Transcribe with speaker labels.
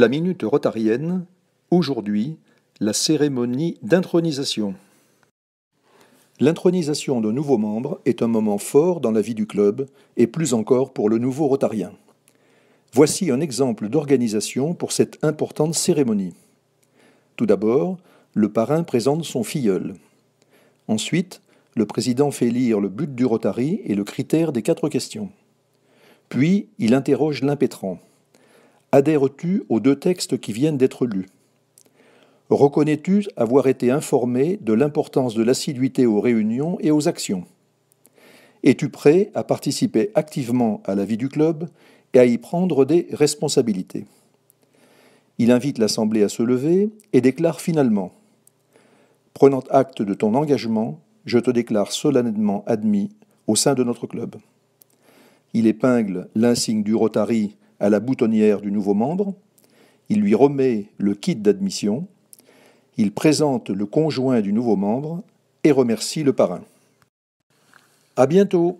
Speaker 1: La minute rotarienne, aujourd'hui, la cérémonie d'intronisation. L'intronisation de nouveaux membres est un moment fort dans la vie du club et plus encore pour le nouveau rotarien. Voici un exemple d'organisation pour cette importante cérémonie. Tout d'abord, le parrain présente son filleul. Ensuite, le président fait lire le but du Rotary et le critère des quatre questions. Puis, il interroge l'impétrant. Adhères-tu aux deux textes qui viennent d'être lus Reconnais-tu avoir été informé de l'importance de l'assiduité aux réunions et aux actions Es-tu prêt à participer activement à la vie du club et à y prendre des responsabilités Il invite l'Assemblée à se lever et déclare finalement Prenant acte de ton engagement, je te déclare solennellement admis au sein de notre club. Il épingle l'insigne du Rotary à la boutonnière du nouveau membre, il lui remet le kit d'admission, il présente le conjoint du nouveau membre et remercie le parrain. À bientôt!